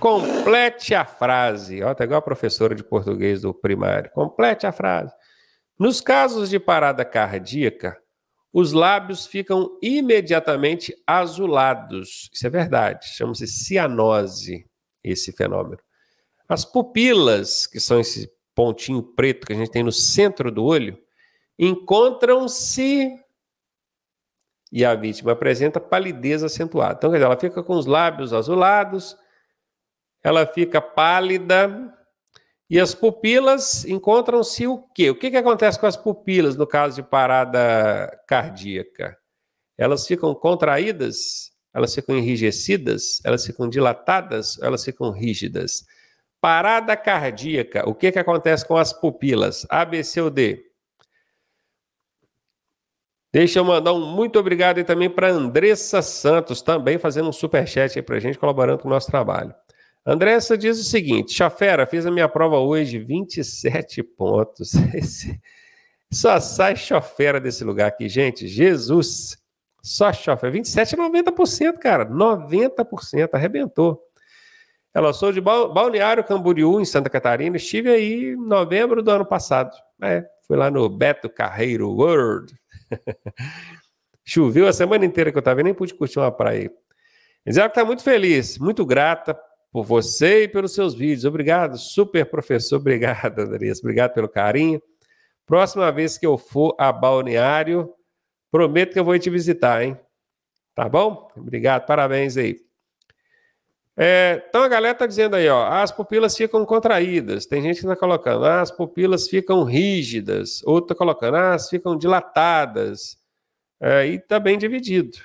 Complete a frase. Ó, tá igual a professora de português do primário. Complete a frase. Nos casos de parada cardíaca, os lábios ficam imediatamente azulados. Isso é verdade. Chama-se cianose esse fenômeno. As pupilas, que são esse pontinho preto que a gente tem no centro do olho, encontram-se e a vítima apresenta palidez acentuada. Então, quer dizer, ela fica com os lábios azulados ela fica pálida e as pupilas encontram-se o quê? O que, que acontece com as pupilas no caso de parada cardíaca? Elas ficam contraídas? Elas ficam enrijecidas? Elas ficam dilatadas? Elas ficam rígidas? Parada cardíaca, o que, que acontece com as pupilas? A, B, C ou D? Deixa eu mandar um muito obrigado aí também para Andressa Santos, também fazendo um superchat aí para a gente, colaborando com o nosso trabalho. Andressa diz o seguinte: Chafera, fiz a minha prova hoje, 27 pontos. só sai chofera desse lugar aqui, gente. Jesus! Só chofera. 27 é 90%, cara. 90%, arrebentou. Ela sou de Balneário Camboriú, em Santa Catarina. Estive aí em novembro do ano passado. É, fui lá no Beto Carreiro World. Choveu a semana inteira que eu estava e nem pude curtir uma praia. Mas ela está muito feliz, muito grata por você e pelos seus vídeos. Obrigado, super professor. Obrigado, Andrés. Obrigado pelo carinho. Próxima vez que eu for a Balneário, prometo que eu vou te visitar, hein? Tá bom? Obrigado, parabéns aí. É, então a galera tá dizendo aí, ó, as pupilas ficam contraídas. Tem gente que tá colocando, ah, as pupilas ficam rígidas. Outro tá colocando, ah, as ficam dilatadas. É, e tá bem dividido.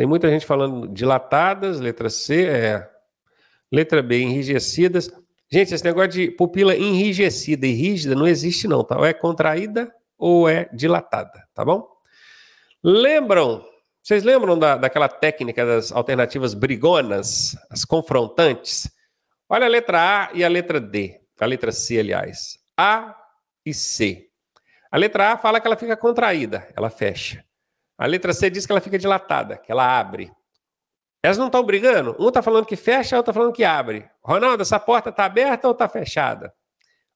Tem muita gente falando dilatadas, letra C, é. Letra B, enrijecidas. Gente, esse negócio de pupila enrijecida e rígida não existe, não, tá? Ou é contraída ou é dilatada, tá bom? Lembram? Vocês lembram da, daquela técnica das alternativas brigonas, as confrontantes? Olha a letra A e a letra D, a letra C, aliás. A e C. A letra A fala que ela fica contraída, ela fecha. A letra C diz que ela fica dilatada, que ela abre. Elas não estão brigando? Um está falando que fecha, outro está falando que abre. Ronaldo, essa porta está aberta ou está fechada?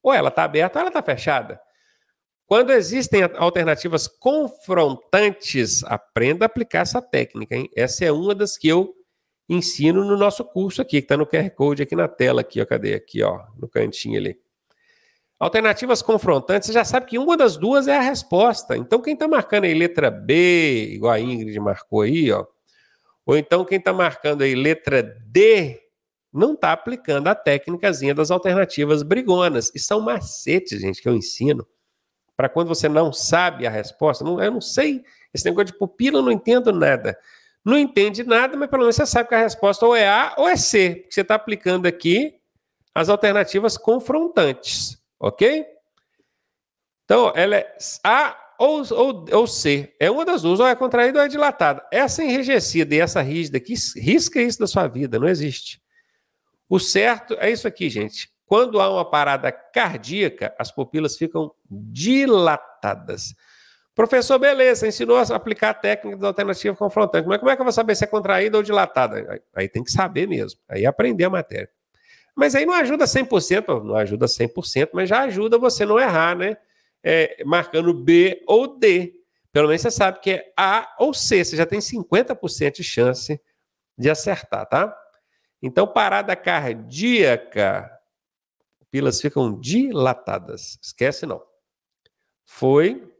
Ou ela está aberta ou ela está fechada. Quando existem alternativas confrontantes, aprenda a aplicar essa técnica. Hein? Essa é uma das que eu ensino no nosso curso aqui, que está no QR Code aqui na tela, aqui, ó, cadê? Aqui, ó, no cantinho ali. Alternativas confrontantes, você já sabe que uma das duas é a resposta. Então, quem está marcando aí letra B, igual a Ingrid marcou aí, ó, ou então quem está marcando aí letra D, não está aplicando a técnicazinha das alternativas brigonas. E são macetes, gente, que eu ensino. Para quando você não sabe a resposta, não, eu não sei. Esse negócio de pupila, eu não entendo nada. Não entende nada, mas pelo menos você sabe que a resposta ou é A ou é C. que você está aplicando aqui as alternativas confrontantes. Ok? Então, ela é A ou, ou, ou C. É uma das duas, ou é contraída ou é dilatada. Essa enrijecida e essa rígida que risca isso da sua vida, não existe. O certo é isso aqui, gente. Quando há uma parada cardíaca, as pupilas ficam dilatadas. Professor, beleza, ensinou a aplicar a técnica da alternativa confrontante. Mas como é que eu vou saber se é contraída ou dilatada? Aí tem que saber mesmo. Aí aprender a matéria. Mas aí não ajuda 100%, não ajuda 100%, mas já ajuda você não errar, né? É, marcando B ou D. Pelo menos você sabe que é A ou C, você já tem 50% de chance de acertar, tá? Então, parada cardíaca, pilas ficam dilatadas, esquece não. Foi